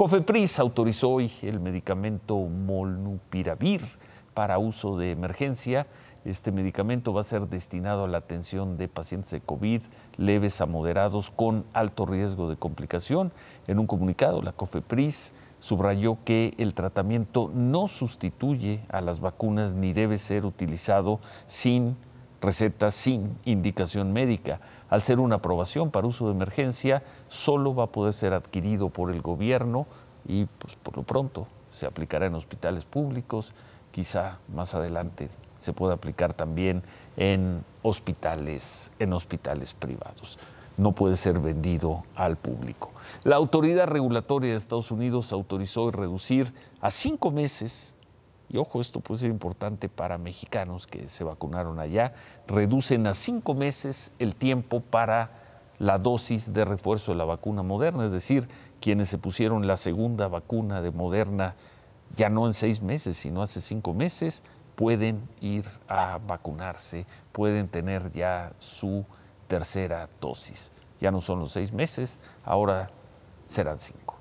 Cofepris autorizó hoy el medicamento Molnupiravir para uso de emergencia. Este medicamento va a ser destinado a la atención de pacientes de COVID leves a moderados con alto riesgo de complicación. En un comunicado, la COFEPRIS subrayó que el tratamiento no sustituye a las vacunas ni debe ser utilizado sin recetas sin indicación médica. Al ser una aprobación para uso de emergencia, solo va a poder ser adquirido por el gobierno y pues, por lo pronto se aplicará en hospitales públicos, quizá más adelante se pueda aplicar también en hospitales, en hospitales privados. No puede ser vendido al público. La Autoridad Regulatoria de Estados Unidos autorizó reducir a cinco meses y ojo, esto puede ser importante para mexicanos que se vacunaron allá. Reducen a cinco meses el tiempo para la dosis de refuerzo de la vacuna moderna, es decir, quienes se pusieron la segunda vacuna de moderna ya no en seis meses, sino hace cinco meses, pueden ir a vacunarse, pueden tener ya su tercera dosis. Ya no son los seis meses, ahora serán cinco.